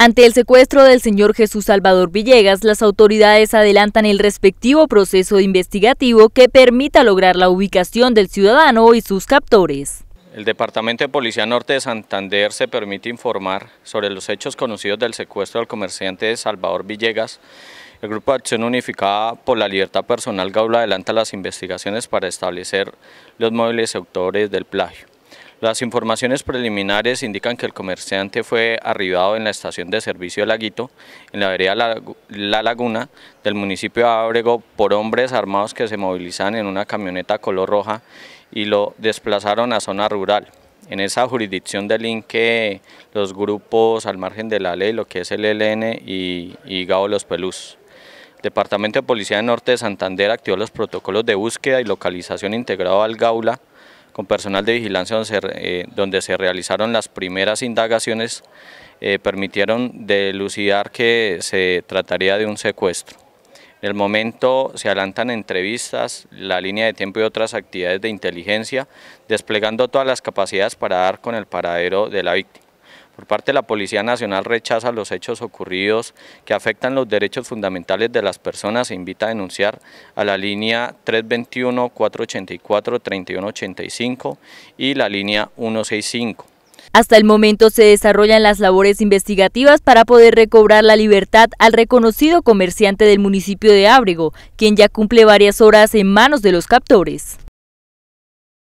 Ante el secuestro del señor Jesús Salvador Villegas, las autoridades adelantan el respectivo proceso investigativo que permita lograr la ubicación del ciudadano y sus captores. El Departamento de Policía Norte de Santander se permite informar sobre los hechos conocidos del secuestro del comerciante Salvador Villegas. El Grupo de Acción Unificada por la Libertad Personal Gaula adelanta las investigaciones para establecer los móviles autores del plagio. Las informaciones preliminares indican que el comerciante fue arribado en la estación de servicio Laguito, en la vereda La Laguna del municipio de Ábrego por hombres armados que se movilizan en una camioneta color roja y lo desplazaron a zona rural. En esa jurisdicción delinque los grupos al margen de la ley, lo que es el ELN y, y Los Pelús. Departamento de Policía de Norte de Santander activó los protocolos de búsqueda y localización integrado al Gaula con personal de vigilancia donde se, eh, realizaron las primeras indagaciones eh, permitieron delucidar que se trataría de un secuestro. En el momento se adelantan entrevistas, la línea de tiempo y otras actividades de inteligencia, desplegando todas las capacidades para dar con el paradero de la víctima. Por parte de la Policía Nacional rechaza los hechos ocurridos que afectan los derechos fundamentales de las personas e invita a denunciar a la línea 321-484-3185 y la línea 165. Hasta el momento se desarrollan las labores investigativas para poder recobrar la libertad al reconocido comerciante del municipio de Ábrego, quien ya cumple varias horas en manos de los captores.